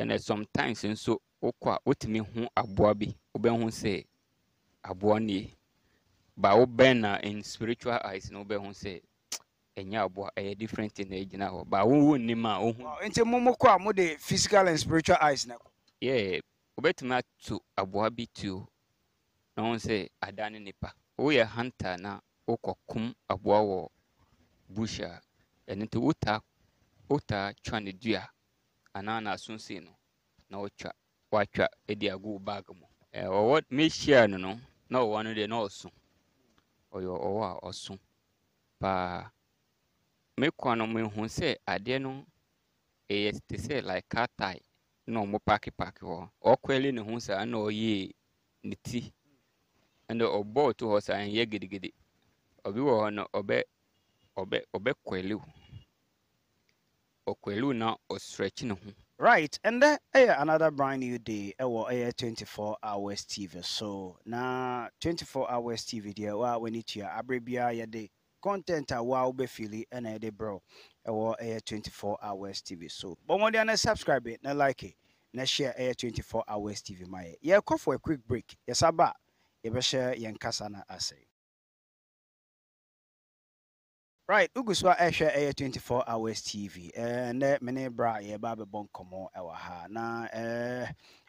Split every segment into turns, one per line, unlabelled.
ɛnna sometimes nso wokɔ a wotumi ho aboa bi wobɛho sɛ aboa nie ba wobɛn na in spiritual eyes na wobɛho sɛ ɛnyɛ aboa ɛyɛ different na ɛgyina hɔ ba wowo nim a wohu
nti momokɔ a mode physical and spiritual eyes na kɔ
yeah wobɛtumi ato aboa bi tuo na ho sɛ ada ne nipa woyɛ hunter na wokɔkom aboa wɔ bush a ɛno nti wotaa wotaa twa ne dua anaa eh, no na ɔtwa watwa de agu baage mu ɔwɔ mehyia no no na ɔwɔ no deɛ na ɔso ɔyɛ ɔwɔ a ɔso paa me kwan no mehu sɛ adeɛ no ɛyɛ te sɛ like car tie na ɔmo paaki paaki hɔ ɔkɔɛle ne ho saa na ɔyɛ ne ti ɛnna uh, ɔbɔɔl to hɔ saa ɛyɛ gidigidi obi wɔ hɔ no ɔbɛ ɔbɛ ɔbɛ kɔɛle Okweluna Osrekino.
Right, and that hey, eh, another brand new day. Hey, well, hey, 24 hours TV. So now 24 hours TV, dear. Wow, we need to uh, abbreviate your day. Content uh, a wow be fili and a eh, bro. Ɛwɔ ɛyɛ 24 hours TV. So, but more than subscribe it, na like it, na share ɛyɛ eh, 24 hours TV. My yeah, call for a quick break. Yes, aba. Yɛbɛhyɛ yɛn kasa na asɛe right ugu so a ɛhwɛ ɛyɛ 24 hours tv ɛnɛ me ne bra yɛba bɛbɔ nkɔmmɔ ɛwɔ ha na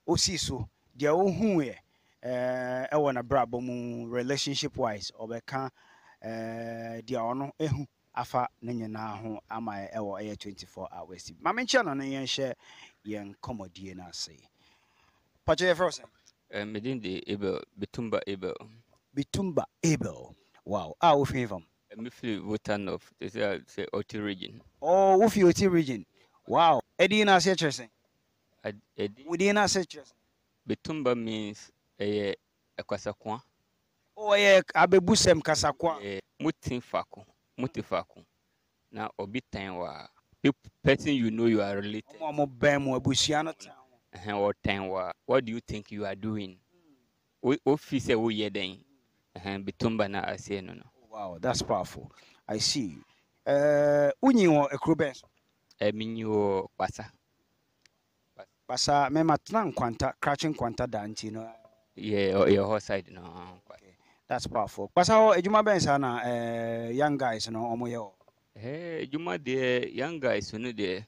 ɔsii so deɛ wohuuɛ ɛwɔ n'abrabɔ mu relationship wise ɔbɛka deɛ ɔno ɛhu afa ne nyinaa ho ama ɛwɔ ɛyɛ 24 hours tv ma menkyɛ no no yɛnhyɛ yɛn kɔmmɔdie no ase
pakyɛ yɛfrɛ sɛ medin de abel bitumba
abel bitumba abel wow a wofii fam
mefiri votanov te sɛ sɛ region
oh, wofi ɔte region wow Edina no ase kyerɛ
sɛ wodin no ase betumba means a eh, eh, kasakwa. Oh, abɛbusɛm kasakoa yeah. mote faku. mote faku. Now, obi tan wɔ person you know you are related ɔmo bɛn mu abusua no tan what do you think you are doing wofi hmm. sɛ eh, woyɛ dɛn betumba na
aseɛ no no Wow, that's powerful. I see. Uh, unyi wɔ ekuro bɛn so. Ɛmi nyi wɔ kwasa. Kwasa mɛma tena nkwanta krakye nkwanta no.
Yɛ yɛ hɔ side no.
Okay. That's powerful. Kwasa hɔ edwuma bɛn na ɛɛ eh, young guys no ɔmo yɛ wɔ.
Ɛɛ edwuma eh, deɛ young guys no deɛ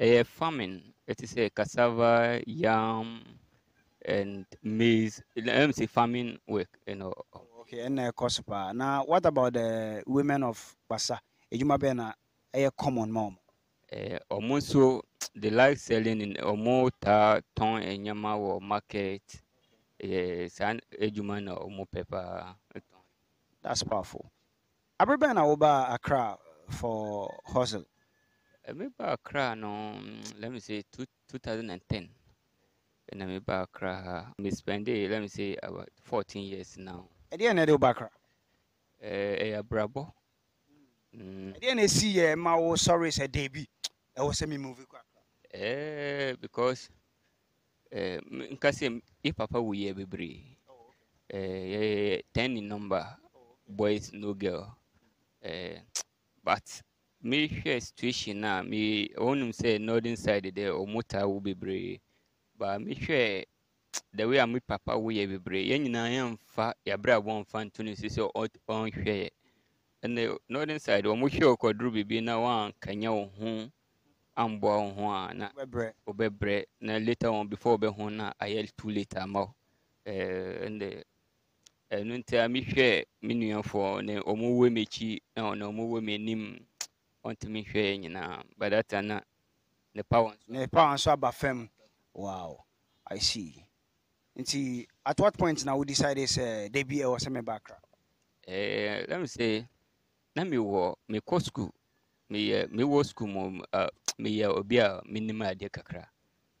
ɛyɛ farming ɛte sɛ cassava yam and maize ɛm sɛ farming work ɛnɔ. You know.
Okay, and uh, Now, what about the women of Basa? Ejuma Bena, a common mom.
Uh, almost so they like selling in Omota, Ta Ton and Yama or market. San Ejuma na
Omo Pepper. That's powerful. Abrebana Oba Accra for hustle. meba
Accra no mm, let me say two, 2010 and I meba Accra i me spend let me say about 14 years now
ɛdeɛ na ɛde wo bakra
ɛyɛ eh, eh, abrabɔ mm.
ɛdeɛ na ɛsi yɛ ma wo sɔre sɛ da bi ɛwɔ sɛ me movi kɔ eh,
because nka sɛ yɛ papa wo yɛ bebree yɛyɛ ten in number boys no girl uh, but mi mehwɛ situation a me wɔnom sɛ northern side dɛ ɔmo taa wo bebree mi mehwɛ the way a me papa woyɛ bebree yɛn nyinaa yɛmfa yɛabrabɔ mfa nto no si sɛ ɔnhwɛ yɛ ɛnna northern side wɔn hwɛ ɔkɔduru biribi na wankanya wɔn ho amboa wɔn ho a na ɔbɛbrɛ na later on before ɔbɛho na ayɛ too late ama wo ɛɛ ɛnna ɛnu nti a mehwɛ me nuafoɔ ne wɔn wɔ m'akyi na wɔn wɔ m'anim ɔntumi hwɛ yɛ nyinaa but na ne power
nso ne nso aba fam wow i see nti at what point na wo decide sɛ da bi ɛwɔ sɛ meba kra
eh, let me say na mewɔ mekɔ school meyɛ eh, mewɔ school mu uh, eh, meyɛ obi a menim adeɛ kakra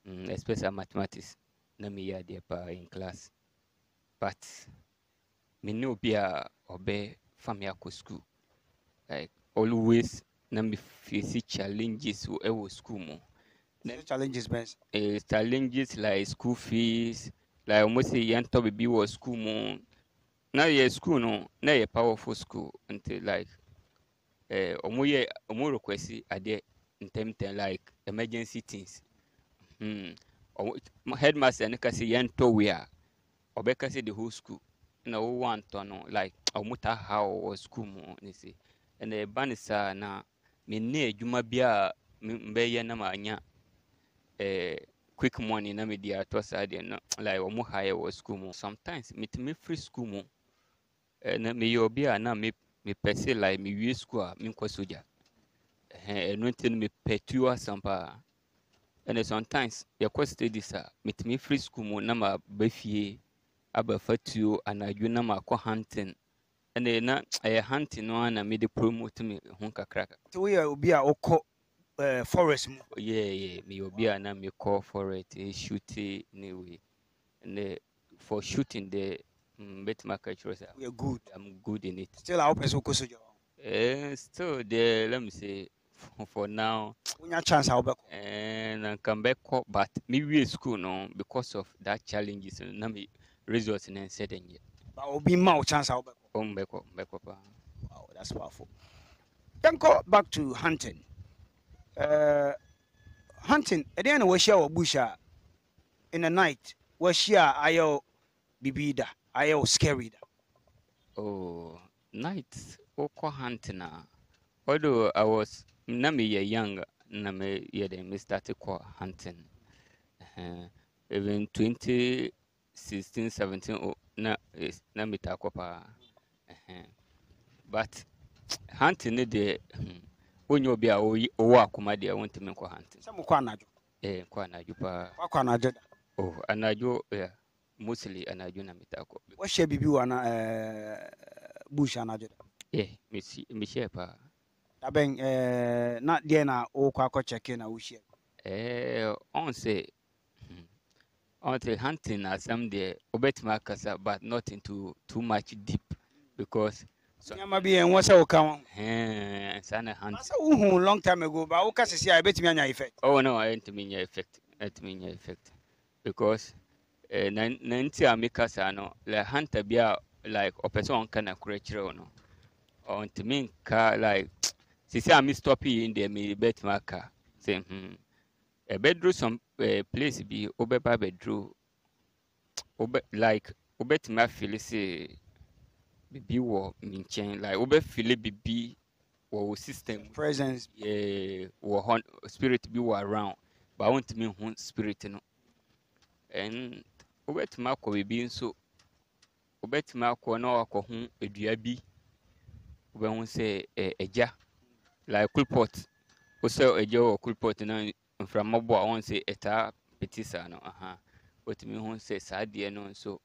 mm, especially mathematics na meyɛ adeɛ paa in class but mene obi a ɔbɛ fa me akɔ school like always na mefesi challenges ɛwɔ eh, school mu
challenges bɛs
eh, challenges like school fees like wɔn si yɛntɔ biribi wɔ school mu Now, yɛ school no na yɛ powerful school Until like ɛɛ eh, wɔn yɛ wɔn request adeɛ ntɛmntɛm like emergency things hmm wɔn headmaster no kasi yɛntɔ wei a ɔbɛka sɛ the whole school na wɔn wantɔ no like wɔn ta how wɔ school mu ne And ɛna ɛba ne me na mene adwuma bi a mbɛyɛ na ma anya eh, quick money na mi dia to saa deɛ no like wɔn hire wɔ school mu sometimes mi ti free school mu ɛna eh, mi yɛ obi a na mi mi pɛ like mi wie school a mi nkɔ soja ɛhɛn ɛnu no mi pɛ tuo asam paa ɛna sometimes yɛkɔ studies a mi ti free school mu na ma ba fie abafa tuo anadwo na ma kɔ hunting ɛna na ɛyɛ eh, hunting no a na mi de promote me ho kakra.
ti woyɛ obi a ɔkɔ uh, forest Yeah, yeah yeah mi
obi a na mi kɔ forest e eh, shooting anyway. we ne for shooting the, mm, betuma kakyere sa. we are good i'm good in it.
still I hope so ko soja.
Uh, still there let me say for, for now. Unya chance how back. And I come back but maybe we school no because of that challenges na me results in said and yet.
But obi ma o chance I'll back. Come back up, back up. Uh. Wow, that's powerful. Then go back to hunting. Uh, hunting ɛdeɛ na wɔahyia wɔ bush a in the night wɔahyia a ayɛ bibi da ayɛ scary da oh night wokɔ hunting a although
i was na meyɛ young na meyɛ dɛ me start kɔ hunting uh, even 2016 17 oh, na na meta kɔ paa uh, but hunting ne deɛ hmm, onye obi a owa akoma deɛ wɔntumi nkɔ hunting sɛ mokɔ anadwo eh nkɔ anadwo paa wakɔ oh mostly anadwo na meta kɔ
wahyɛ biribi wɔ ana eh, bush anadwo da
eh mehyɛ paa
dabɛn eh na deɛ na wokɔ akɔ kyɛke na wohyɛ
e, eh hmm, ɔn sɛ hunting asɛm deɛ wobɛtumi akasa but not into too much deep because
nyama bi yɛn wo ka long time ago ba a anya oh no ntumi nya effect
effect because eh, na nti a mi ka saa no like hunter bi a like ɔpɛ sɛ ɔnka na kura kyerɛ wo no ɔntumi nka like sisi a mi stop yi deɛ mi betumi aka sɛ hmm ɛbɛduru some eh, place bi wobɛba abɛduru wobɛ like wobɛtumi afili sɛ. bibi wɔ ne nkyɛn like wobɛfile bibi wɔ wo system presence yeah, wɔ hɔ spirit bi wɔ around but wontumi ho spirit no and wobɛtumi akɔ biribi nso wobɛtumi akɔ na wakɔho dua bi wobɛho sɛ agya like coolpot wosɛ agya wɔ coolpot na mframa a wɔn sɛ ɛtaa pete no aha wotumi ho sɛ saa deɛ no nso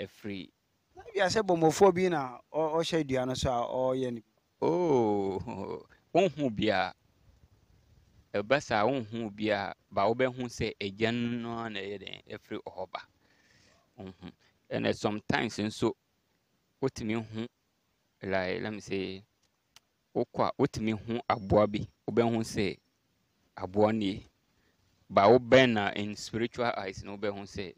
ɛfiri
bia sɛ bɔmmɔfoɔ bi na ɔhyɛ dua no so a ɔreyɛ no oh, bi wonhu
bia ɛba saa wonhu bia ba wobɛhu sɛ agya no na ɛyɛ den ɛfiri ɔhɔ ba wonhu ɛnɛ sometimes nso wotumi hu like let me say wokɔ a wotumi hu aboa bi wobɛhu sɛ aboa nie ba wobɛn na in spiritual eyes na wobɛhu sɛ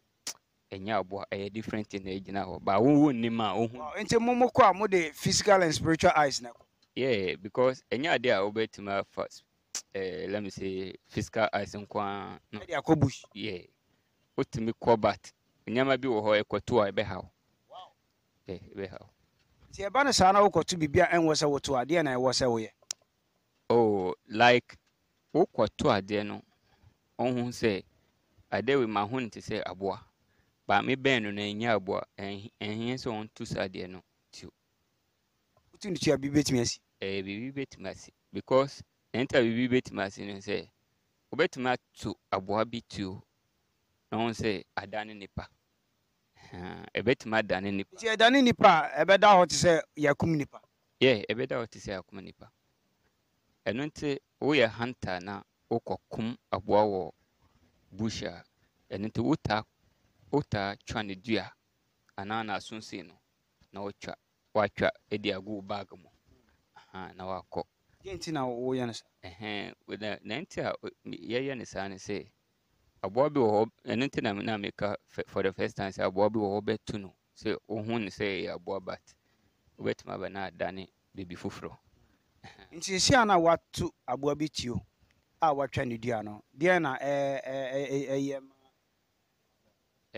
ɛnyɛ aboa ɛyɛ different na ɛgyina hɔ ba wowo nnim a wohu
nti momo kɔ a mode physical and spiritual eyes na
yeah because ɛnyɛ ade a wobɛtumi afa eh, let me physical eyes nko a no ɛde wotumi kɔ but nneɛma bi wɔ hɔ ɛkɔto a ɛbɛha wo
ɛbɛha wo nti ɛba no saa na wokɔto biribi ɛnwɔ sɛ woto adeɛ na ɛwɔ sɛ woyɛ oh like wokɔto adeɛ no ɔhu sɛ
adeɛ wei ma ho no te sɛ aboa me bɛn no na ɛnya aboa ɛhɛn sɛ wɔn to saa deɛ no tio.
wotu ne tua biribi bɛtumi asi.
ɛɛ biribi bɛtumi asi because ɛnta biribi bɛtumi asi no sɛ wɔbɛtumi ato aboa bi tio na wɔn sɛ adane nipa ɛbɛtumi adane nipa. nti ɛdane
nipa ɛbɛda hɔ te sɛ yakum nipa. yɛ ɛbɛda hɔ te sɛ yakum nipa
ɛno nti woyɛ hunter na wokɔkum aboa wɔ bush a ɛno nti wotaa twa ne dua anaa n'asonsen no na wɔatwa wɔatwa de agu bag mu aha na wakɔ nti na woyɛ no saa nti a yɛyɛ no saa ne sɛ aboa bi wɔ hɔ ɛno nti na na meka for the first time sɛ aboa bi wɔ hɔ bɛtu no sɛ wohu no sɛ ɛyɛ aboa bat wobɛtumi aba no adane biribi foforɔ
nti ɛsia na wato aboa bi tio a watwa ne dua no deɛ na ɛyɛ ma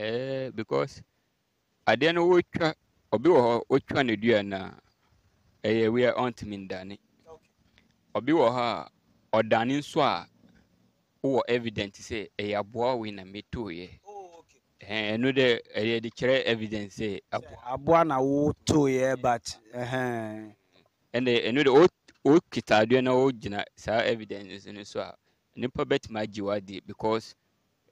ɛɛ eh, because adeɛ no wotwa obi wɔ hɔ otwa ne dua na ɛyɛ wia ɔntumi ndane obi wɔ hɔ a ɔdane nso a wowɔ evident sɛ ɛyɛ aboa wei na metoeɛ oh, ɛno dɛ ɛyɛ de kyerɛ evidence sɛ aboa
aboa na wotoeɛ but ɛno dɛ wokita adeɛ na
wogyina saa evidence no so a nipa bɛtumi agye wadeɛ because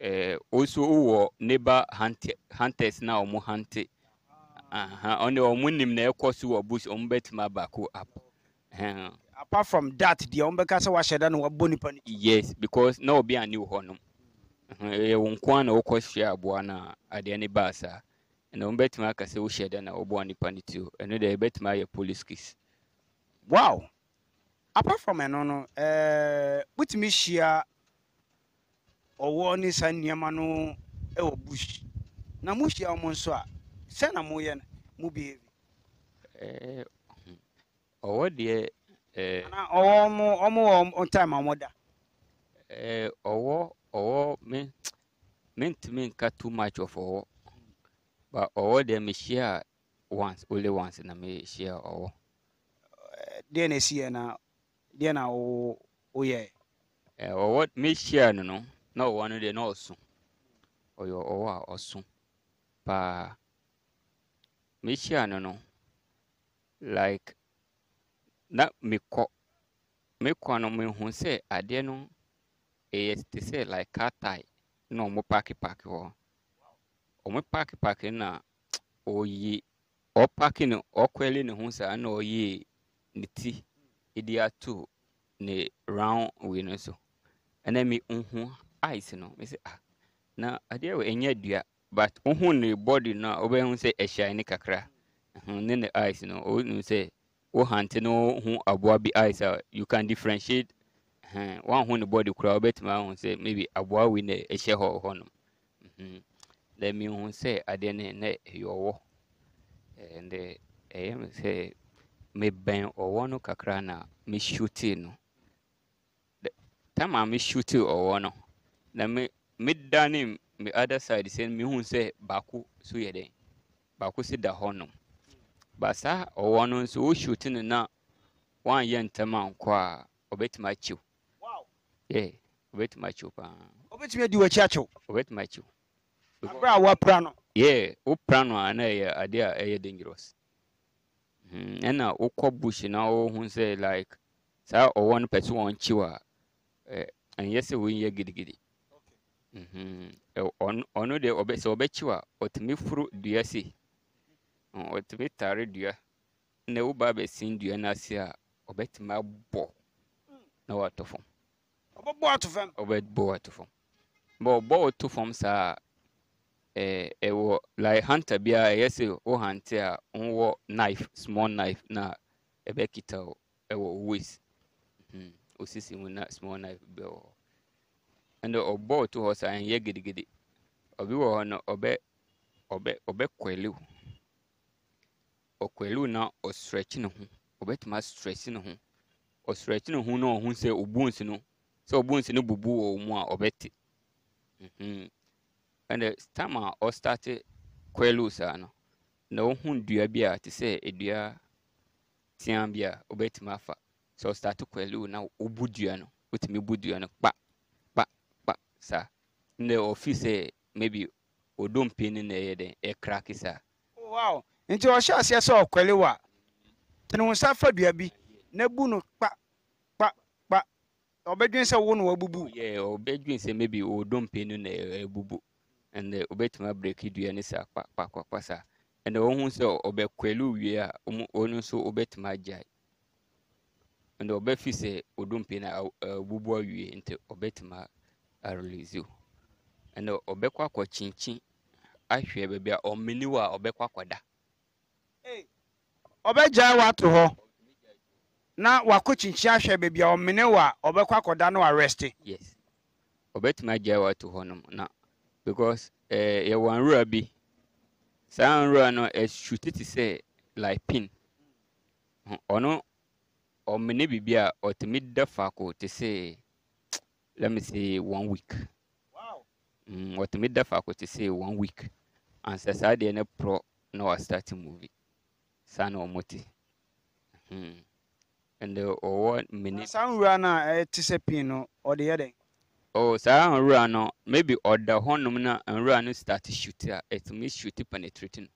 ɛɛ eh, wɔ neighbor hunter na wɔn hunte ɔne wɔn nim na ɛkɔ so wɔ bush wɔn bɛtumi abaako up apart from that deɛ wɔn bɛka sɛ wahyɛ da
na wabɔ nipa
no. yes because na obi ani wɔ hɔnom ɛyɛ wɔn kwan na wɔkɔ hyɛ aboa na adeɛ ne baa saa ɛna wɔn bɛtumi aka sɛ wohyɛ da na wɔbɔ nipa no ti ɛno deɛ ɛbɛtumi ayɛ police case.
wow apart from ɛno no ɛɛ eh, wotumi hyia ɔwɔ ne saa nneɛma no wɔ bush na mohyia wɔn nso a sɛ na moyɛ no mo behave
ɔwɔ deɛ
ɔwɔ mo ɔmo wɔ time a ɔmo da
ɔwɔ ɔwɔ me mentumi nka too much of ɔwɔ but ɔwɔ deɛ mehyia once only once na mehyia ɔwɔ
deɛ na ɛsiɛ na deɛ na woyɛ
ɔwɔ mehyia no no na ɔwɔ no deɛ na ɔso ɔyɛ ɔwɔ a ɔso paa mehyia no no like na mekɔ mekɔ no mehu sɛ adeɛ no ɛyɛ te sɛ like car tie na ɔmo paaki paaki hɔ ɔmo paaki paaki na ɔyi ɔpaaki no ɔkɔɛli ne ho saa na ɔyi ne ti ɛdi ato ne round wei no so ɛna mi nhu ice no me sɛ ah na adeɛ wɔ ɛnyɛ dua but wohu ne body no a wobɛhu sɛ ɛhyɛn ne kakra ne ne ice no wohu sɛ wohante no wohu aboa bi ice a you can differentiate woahu ne body koraa wobɛtumi ahu sɛ maybe aboa wei na ɛhyɛ hɔ hɔ nom na mehu sɛ adeɛ no na ɛyɛ ɔwɔ ɛnde eh, ɛyɛ me sɛ mebɛn ɔwɔ no kakra na mehyute no tama mehyute ɔwɔ no na mi ne mi other side sɛ mihu sɛ baako so yɛ dɛn baako si da hɔnom ba saa ɔwɔ no nso wohyew te ne na wanyɛ ntɛm ankɔ a ɔbɛtumi akyew yɛ ɔbɛtumi akyew paa
ɔbɛtumi adi w'akyi akyew ɔbɛtumi akyew abira a wapra no
yɛ wopra no a na ɛyɛ adeɛ a ɛyɛ dangerous hmm, ɛna wokɔ bush na ɔhu sɛ like saa ɔwɔ no pɛ wɔn wɔnkyew a ɛnyɛ sɛ wɔnyɛ gidigidi Mm-hmm. ɔno deɛ sɛ ɔbɛkyiw a ɔtumi foro dua se ɔtumi tare dua na woba abɛsin dua no ase a ɔbɛtumi abɔ na watɔ fam
ɔbɛbɔ ato fam
ɔbɛbɔ ato fam bɔ ɔbɔ ɔto fam saa ɛɛ ɛwɔ like hunter bi a ɛyɛ sɛ ɔhante a ɔwɔ knife small knife na ɛbɛkita ɛwɔ waist osisi mm-hmm. mu na small knife bɛ ɛna ɔbɔ ɔto hɔ saa gidi gidigidi obi wɔ hɔ no ɔbɛ ɔbɛ ɔbɛkɔɛliw ɔkɔɛliw na ɔsrɛkyi ne ho ɔbɛtuma srɛkyi ne ho ɔsrɛkyi ne ho na ɔho sɛ ɔbuonsi no sɛ ɔbuonsi no bubu wɔ mu a ɔbɛte mhm ɛna tam a ɔstarte kɔɛliw saa no na ɔho dua bi a te sɛ dua tia bi a ɔbɛtuma afa sɛ ɔstarte kɔɛliw na ɔbu dua no ɔtumi bu dua no kpa. saa na ofi sɛ e, maybe odompe no na ɛyɛ dɛn ɛkrake saa
wow nti ɔhyɛ aseɛ sɛ ɔkwale wa tene wo nsa fa dua bi na bu no kpa
kpa kpa ɔbɛdwen sɛ wo wabubu yɛ ɔbɛdwen sɛ maybe odompe no na ɛbubu ɛnɛ ɔbɛtumi abreki dua no saa kpa kpa kpa kpa saa ɛnna ɔhu sɛ ɔbɛkwale wie a ɔno nso ɔbɛtumi agyae ɛnna ɔbɛfi sɛ odompe no abubu awie nti ɔbɛtumi arelease o ɛnna uh, ɔbɛkɔ akɔkyinkyin ahwɛ baabi a ɔmmeni wɔ a ɔbɛkɔ akɔda
ɔbɛgyae wato hɔ na wakọ kyinkyin ahwɛ baabi a ọmịnị wɔ a ɔbɛkɔ akɔda na warɛste yes
ɔbɛtumi agya wato hɔ nom na because ɛɛ yɛwɔ nwura bi saa nwura no ɛsu tete sɛ like pin ɔno ɔmmeni biribi a ɔtumi da faako te sɛ. let me say one week Wow. wɔtumi da faako te say one week And saa I ne pro mm-hmm. na starting eh, movie San na ɔmo te ɛnɛ ɔwɔ mene saa nwura
no a ɛte sɛ pii no ɔde yɛ dɛn
oh saa nwura no maybe ɔda hɔnom na nwura no start shoot oh, a ɛtumi shoot penetrating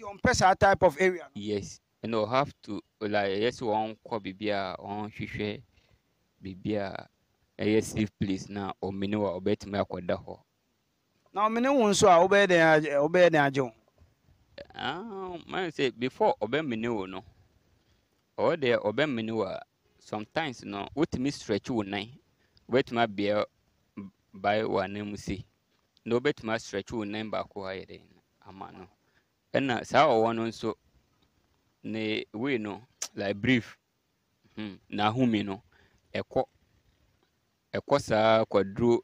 ɔmpɛ saa type of area no?
yes ɛnɛ have to like yes. sɛ wɔnkɔ biribi on wɔnhwehwɛ biribi ɛyɛ safe place na ɔmene wɔ a ɔbɛtumi akɔda hɔ
na ɔmene wo nso a wobɛyɛ dɛn agye wo
ah, sɛ before ɔbɛmene wo no ɔwɔ deɛ ɔbɛmene wo a sometimes no wotumi stretch wo nan wobɛtumi abea bae wɔ anan mu se na wobɛtumi astretch wo nan baako ayɛ dɛn ama no ɛna saa ɔwɔ no nso ne wei no like brief hmm, na ahome no ɛkɔ ɛkɔ saa kwaduro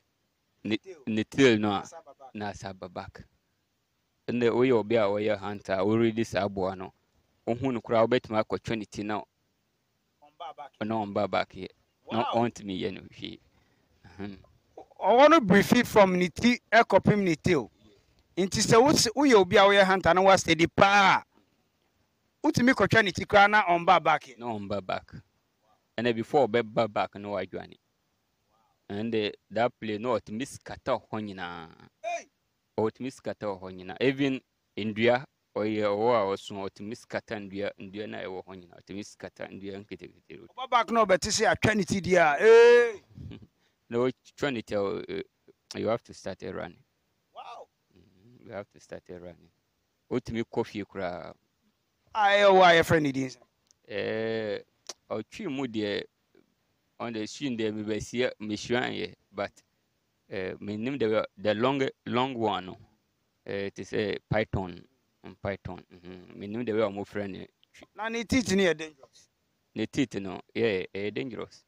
ne tail no a na asa aba back ɛnna woyɛ ɔbea a ɔyɛ hunter a ɔredi saa aboa no wohu no koraa wobɛtumi akɔtwe ne ti na ɔna ɔmba back yɛ na ɔntumi yɛ no hwee
ɔwɔ no birifi from ne ti ɛkɔpem ne tail nti sɛ woyɛ obi a woyɛ hunter na woasɛdi paa a wotumi kɔtwa ne ti koraa na ɔmba back na ɔmba back ɛnna before ɔbɛba
back no wadwane ɛnde uh, that play no ɔtumi sikata ɔhɔ nyinaa ɔtumi oh, sikata hɔ nyinaa even ndua ɔyɛ ɔwɔ a ɔso ɔtumi sikata ndua ndua na ɛwɔ hɔ nyinaa ɔtumi sikata ndua nketekete.
ɔba baako na ɔbɛte sɛ atwa ne ti deɛ ee.
na ɔtwa ne ti a you have to start a run. wow. Mm-hmm, you have to start a run. ɔtumi kɔ fie koraa. a ɛyɛ wɔ a yɛfrɛ ne din ɛɛ ɔtwi mu deɛ. on the shooting there me see me shrine but uh, me name the the long long one uh, it is a python um, python mm -hmm. me name the way I'm friend
na ne teeth dangerous
ne no yeah are eh, dangerous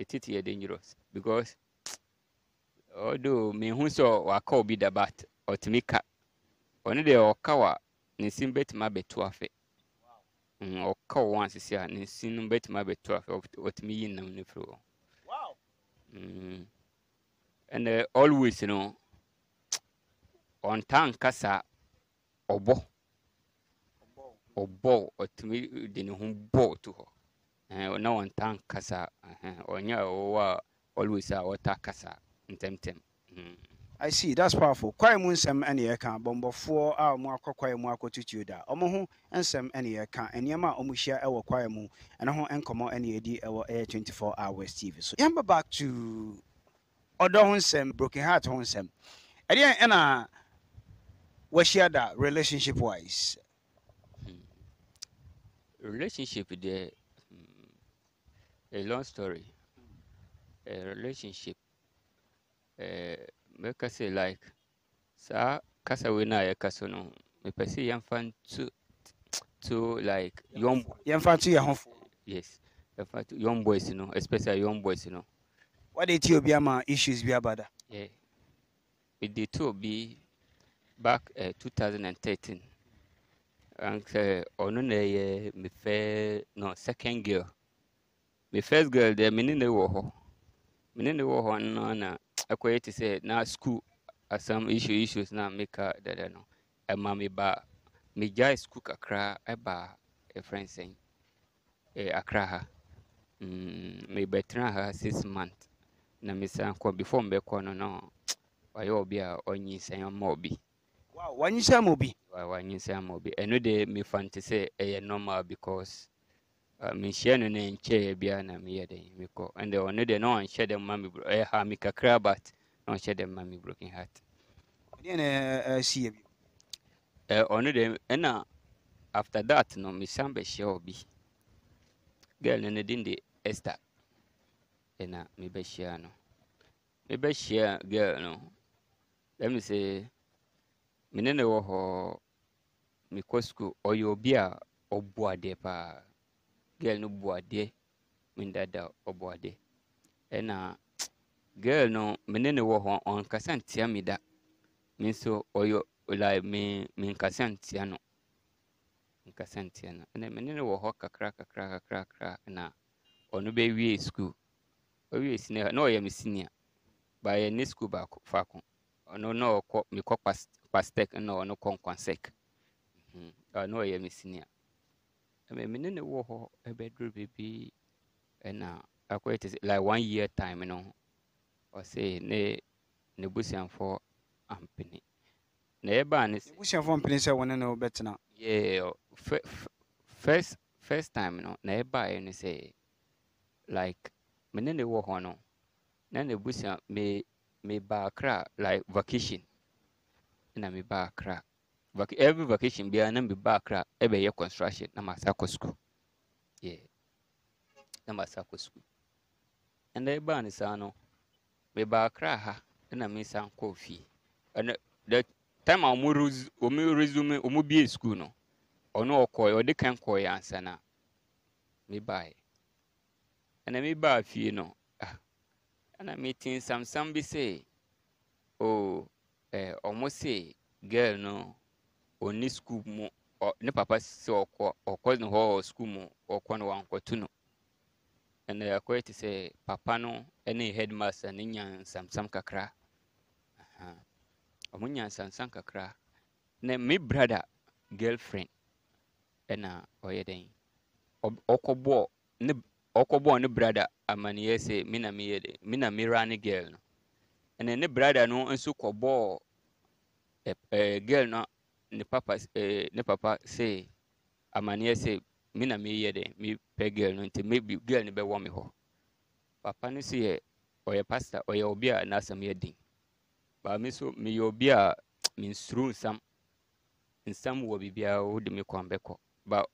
It is teeth dangerous because although me hu so waka obi da but otimi ka ɔno deɛ ɔka wa ne sim bɛtumi abɛto afe Mm, ɔka wɔ wɔn asisi a ne nsi no bɛtumi abɛto afɛ ɔtumi yi nam ne firi hɔ mm. ɛnɛ always no ɔnta nkasa ɔbɔ ɔbɔ ɔtumi de ne ho bɔ to hɔ na ɔnta nkasa ɔnyɛ ɔwɔ a always a ɔta kasa ntɛmtɛm. Mm.
I see. That's powerful. Kwae mu nsɛm ɛne yɛka bɔmbɔfoɔ a ɔmo akɔ kwae mu akɔto tuoda. Ɔmo ho nsɛm ɛne yɛka nneɛma a ɔmo hyia ɛwɔ kwae mu air 24 hours TV. So yamba back to ɔdɔ ho broken heart ho nsɛm. Ɛdeɛ ɛna wɔahyia da relationship wise.
Hmm. Relationship deɛ hmm, a long story. A relationship. Eh, mi kasi like saa kasa wei naa yɛ kasi no mepɛ sɛ yɛmfa nto to like young yɛmfa nto yɛn ho fo yes yɛmfa to young boys no especially young boys no wɔde ti obi ama issues bi aba da yeah mede to obi back uh, 2013 anka ɔno na ɛyɛ me fɛ no second girl me first girl deɛ me ne ne wɔ hɔ menene wɔ ho no na ɛkɔyɛ te sɛ na school asam issue issues na meka dada no ɛma meba ba megyae school kakra ɛba ɛfrɛ nsɛn eh, akra ha mm, mebɛtena ha six month na mesan kɔ before mbɛkɔ no no ɔyɛ obi a ɔnyi nsɛn ama obi wanyi obi wanyi sɛ obi ɛno de mefa nte sɛ ɛyɛ e normal because Uh, mehyia no ne nkyɛeɛ biara na meyɛ dɛn mekɔ ɛnde ɔno deɛ na ɔnhyɛ dɛm ma me ɛyɛ ha me kakra but na ɔnhyɛ dɛ ma me broken heart deɛ ɔno deɛ ɛna after that no mesan bɛhyia obi girl no ne din de esther ɛna mebɛhyia no mebɛhyia girl no let me say me ne ne wɔ hɔ mekɔ school ɔyɛ obi a ɔboa deɛ paa girl no bu adeɛ me dada ɔbɔ adeɛ na, girl no me ne no wɔ hɔ ɔnkasa ntia da me nso ɔyɛ like me me nkasa no nkasa ntia no ɛna me ne wo wɔ hɔ kakra kakra kakra kakra na ɔno bɛwie school ɔwie senior na ɔyɛ me senior baayɛ ne school baako faako ɔno na mi mekɔ pastek na ɔno kɔ nkwansɛk mhm. ɔno ɔyɛ me senior me ne ne wɔ hɔ ɛbɛduru baabi ɛna akɔyɛ te sɛ like one year time no ɔse ne ne busuafoɔ ampene na yɛbaa ne sɛ busuafoɔ ampene sɛ wɔne ne wobɛtena yeah first first time no na yɛbaeɛ no sɛ like me ne ne wɔ hɔ no na ne busua me me baakra like vacation na me baa kra vac every vacation bia na mbeba akra ɛbɛyɛ construction na masa akɔ school. yeah na masa akɔ sukuu E ɛbaa ne saa no mbeba akra ha na ɛna mmesan kɔɔ fie ɛnna the time a wɔn resume wɔn resume wɔn bie sukuu no ɔno ɔkɔɔ ɔde kan kɔɔ yɛ ansa na mmebaeɛ ɛnna mmebaa fie no ah ɛnna mmeti nsamsam bi sɛ oo ɛɛ wɔn sɛ girl no. ɔne sukuu mu ne papa sɛ ɔkɔ ɔkɔ ne hɔ wɔ sukuu mu ɔkɔ no wankɔto no ɛnna akɔyɛ te sɛ papa no ne headmaster ne nya nsamsam kakra ɔmo nya nsamsam kakra na me brother girlfriend ɛna ɔyɛ dɛn ɔkɔbɔɔ ne ɔkɔbɔɔ ne brother amanneɛ sɛ me na meyɛ dɛ me na mera ne girl no ɛnna ne brother no nso kɔbɔɔ girl no ne papa eh, ne papa se amaneɛ se me na meyɛ dɛ mepɛ girl no nti maybe girl no bɛwɔ me hɔ papa no so yɛ ɔyɛ pastor ɔyɛ obi a n'asɛm yɛ den baa me so meyɛ obi a mensuro nsam nsam wɔ biribiara wode me kwan bɛkɔ ba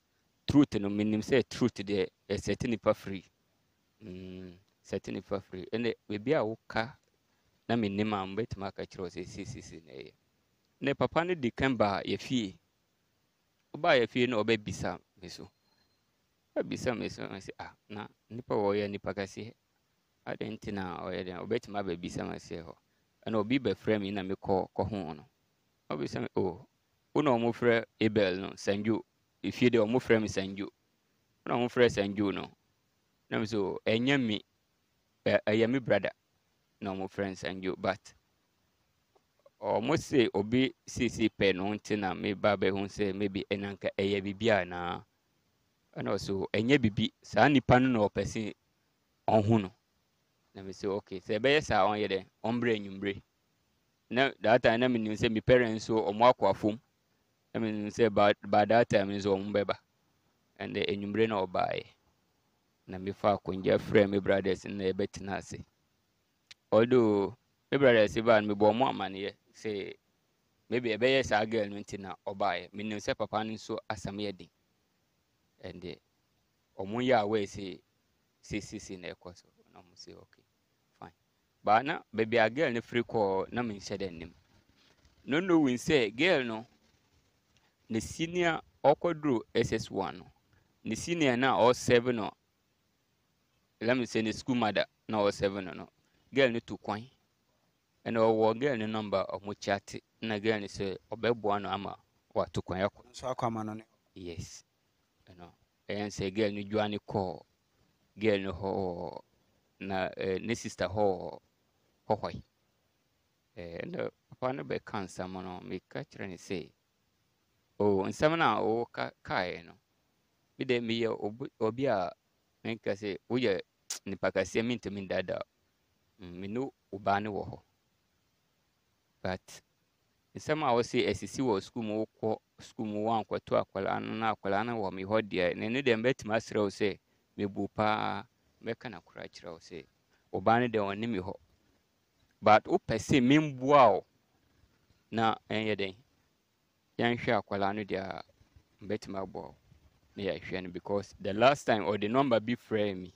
truth no menim sɛ truth deɛ ɛsɛte nipa free mm, sɛte nipa free ɛnɛ baabi a woka na menim a mobɛtumi aka kyerɛ wɔ sɛ sesisi na ɛyɛ ne papa no de kan baa yɛfie fie ɔbaa yɛfie no ɔbɛbisa me so ɔbɛbisa me so ɔsɛ ah na nipa wɔyɛ nipa kɛseɛ adɛn nti na ɔyɛ dɛn ɔbɛtumi abɛbisa me seɛ hɔ ɛna obi bɛfrɛ me na mekɔ kɔho no ɔbɛbisa me oh wo na ɔmo frɛ abel no sanjo efie deɛ ɔmo frɛ me sanjo wo na ɔmo frɛ sanjo no na so ɛnyɛ me ɛyɛ me brada na ɔmo frɛ sanjo but ɔmo se obi sisi pɛ no na meba bɛhu sɛ maybe ɛna nka ɛyɛ biribi anaa ɛna ɔso ɛnyɛ biribi saa nipa na ɔpɛ se ɔho no na mi sɛ okay sɛ ɛbɛyɛ saa ɔnyɛ dɛ ɔmbrɛ enyimbre na data time na mi nim sɛ parents so ɔmo akɔ afom na nim sɛ ba ba time nso ɔmo bɛba ɛnna na ɔbaeɛ na fa akonnwa frɛ brothers na ɛbɛtena ase although mi brothers baa no bɔ sɛ maybe ɛbɛyɛ saa girl no nti na ɔbaeɛ menim sɛ papa no nso asɛm yɛ den ɛnde eh, ɔmo yɛ a wɔyɛ sɛ sesese na ɛkɔ so na ɔmo sɛ ok fine baa na baabi a girl no firi kɔɔ na menhyɛ dɛ nnim no no win sɛ girl no ne senior ɔkɔduru ss1 no ne senior no a ɔresɛve no let me say ne school mother na ɔresɛve no no girl no to kwan ɛna ɔwɔ girl ne nɔmba ɔmo kyate na girl ne sɛ ɔbɛboa no ama wato kwan akɔ. nso akɔ ama no ne. yes ɛnɔ ɛyɛn sɛ girl no dwa ne kɔɔ girl no hɔ wɔ na ɛɛ ne sista hɔ wɔ hɔhɔ yi ɛɛ ɛna papa no bɛka nsɛm uh, no meka kyerɛ ne sɛ o nsɛm no a ɔwɔ ka kaeɛ no bi dɛ meyɛ obi a menka sɛ woyɛ nipa kaseɛ mentumi daadaa mene mm, ɔbaa ne wɔ hɔ but nsɛm a wɔsi ɛsisi wɔ sukuu mu wokɔ sukuu mu wankɔto akwadaa no na akwadaa no wɔ mi hɔ deɛ na deɛ mbɛtumi asrɛ wo sɛ mebu paa mbɛka na koraa kyerɛ wo sɛ ɔbaa no deɛ ɔne mi hɔ but wopɛ sɛ memboa wo na ɛnyɛ dɛn yɛnhwɛ akwadaa no deɛ a mbɛtumi aboa wo na yɛahwɛ no because the last time ɔde number bi frɛ me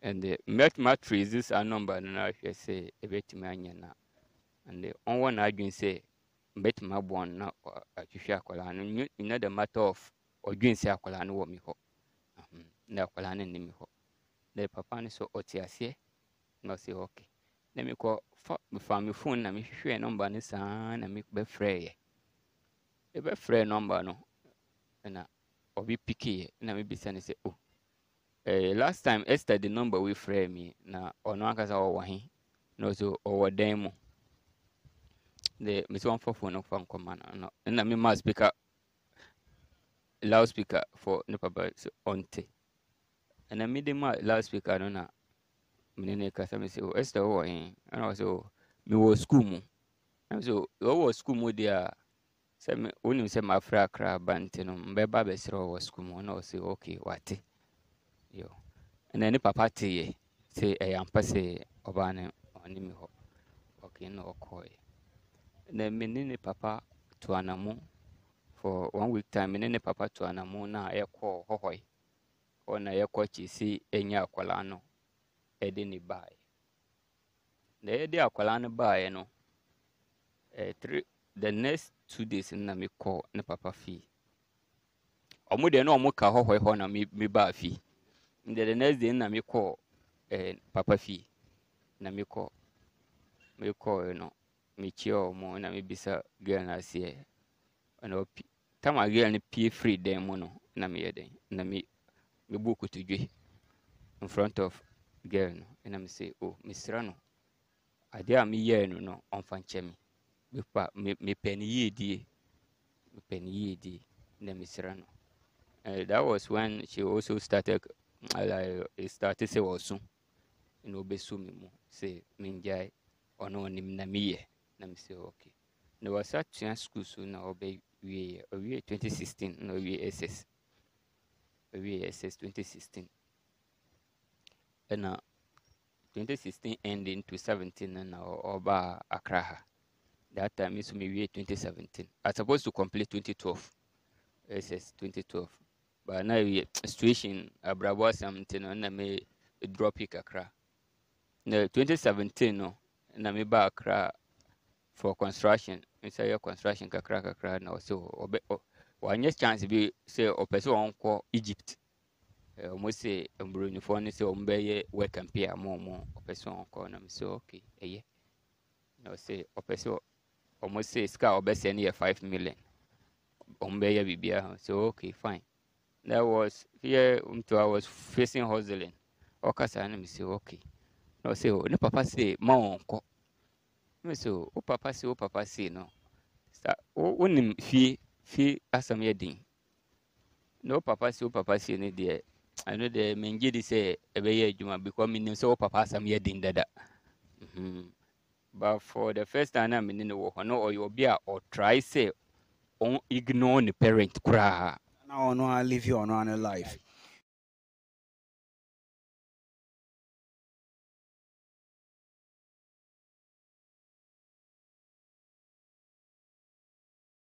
and mbɛtumi atrace a number no na ahwɛ sɛ ɛbɛtumi anyɛ na And on one argument say, bet my one na ahwehwɛ And no nyina the matter of ɔdwen sɛ akwadaa no wɔ me hɔ na akwadaa no nne me hɔ na papa no sɛ ɔte aseɛ na ɔsɛ ɔke na mekɔ fa mefa me phone na mehwehwɛɛ number no saa na mebɛfrɛɛyɛ mebɛfrɛɛ number no And I, na ɔbi pikiiɛ na mebisa no sɛ o oh, eh, last time esther the number we frɛɛ me na ɔno ankasa ɔwɔ he No so ɔwɔ demo. the Miss One Four Four no fan command. No, and I mean my speaker loudspeaker for Nipa Birds on T. And I made my loudspeaker no na menene kasa me say oh Esther oh in and I was oh me was eh? school mu. I was oh was school mu dia sɛ me wonim sɛ mafra kra ba nti no mbɛba bɛserɛ wɔ sukuu mu na ɔse okay wate yo ɛna ne papa eh, teeɛ sɛ ɛyɛ ampa sɛ ɔbaa ne ɔne mi hɔ ok na ɔkɔɔɛ ne mene ne papa toa mu for one week time mene ne papa toa mu na yɛkɔɔ hɔhɔe hɔ na yɛkɔ kyesi anya akwaraa no ɛde ne baeɛ na yɛde akwaraa no baeɛ no eh, three, the next two days na mekɔ ne papa fi ɔmo deɛ no ɔmo ka hɔhɔe hɔ na mebaa fie nde the next day na kɔ eh, papa fi na kɔ kɔ mekɔɛ no mekyia wɔ mo na mebisa girl no aseɛ ɛna ɔpi tam a girl no pie firi dan mu no na meyɛ dɛn na me mebu kotodwe in front of girl no ɛna e me sɛ o oh, mesrɛ no adeɛ a meyɛɛ no no ɔmfa nkyɛ me mepa mepɛ ne yie die mepɛ ne yie na mesrɛ no Uh, that was when she also started mm, like uh, started sɛ ɔso e na ɔbɛso me mu sɛ mengyae ɔno ɔnim na meyɛ na mesɛ ok na wɔasa tua school so na ɔbɛwieɛ ɔwie 2016 na ɔwie ss ɔwie ss 2016 ɛna 2016 ending to 17 no na ɔbaa akra ha that time nso mewie 2017 i supposed to complete 2012 ss 2012 but na yɛ situation abrabɔ asɛm nti no na me dropi kakra na 2017 no na ba akra for construction nsa yɛ construction kakra kakra na ɔsɛ ɔbɛ wanyɛ chance bi sɛ ɔpɛ sɛ ɔnkɔ egypt ɔmo eh, sɛ mburonifoɔ no sɛ wɔn bɛyɛ work a mo mo ɔpɛ sɛ ɔnkɔ nam sɛ ok ɛyɛ na ɔsɛ ɔpɛ sɛ ɔmo sɛ sika ɔbɛsɛ no yɛ five million wɔn bɛyɛ ho sɛ ok fine na was here until I was facing hustling ɔkasa na mi sɛ ok na ɔsɛ ne papa sɛ ma ɔnkɔ meso wo papa se wo papa sei no wonim fie fie asɛm yɛ den na wo papa se wo papa sei no deɛ ɛno deɛ mengye di sɛ ɛbɛyɛ adwuma because menim sɛ wo papa asɛm yɛ den dada mhm. but for the first time na mene no wɔ hɔ no ɔyɛ obi a ɔtrae sɛ ɔn ignore ne parent koraa na ɔno a live ɔno a life